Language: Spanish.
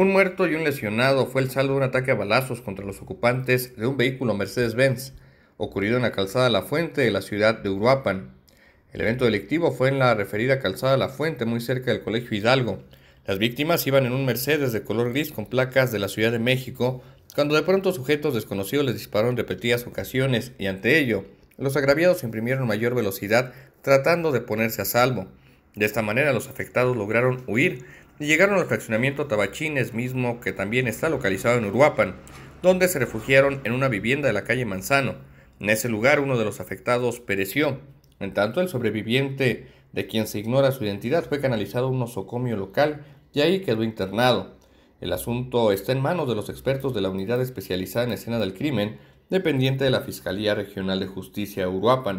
Un muerto y un lesionado fue el saldo de un ataque a balazos contra los ocupantes de un vehículo Mercedes-Benz, ocurrido en la calzada La Fuente de la ciudad de Uruapan. El evento delictivo fue en la referida calzada La Fuente, muy cerca del Colegio Hidalgo. Las víctimas iban en un Mercedes de color gris con placas de la Ciudad de México, cuando de pronto sujetos desconocidos les dispararon repetidas ocasiones y ante ello, los agraviados imprimieron mayor velocidad tratando de ponerse a salvo. De esta manera los afectados lograron huir llegaron al fraccionamiento Tabachines mismo, que también está localizado en Uruapan, donde se refugiaron en una vivienda de la calle Manzano. En ese lugar uno de los afectados pereció. En tanto, el sobreviviente, de quien se ignora su identidad, fue canalizado a un nosocomio local y ahí quedó internado. El asunto está en manos de los expertos de la unidad especializada en escena del crimen, dependiente de la Fiscalía Regional de Justicia Uruapan.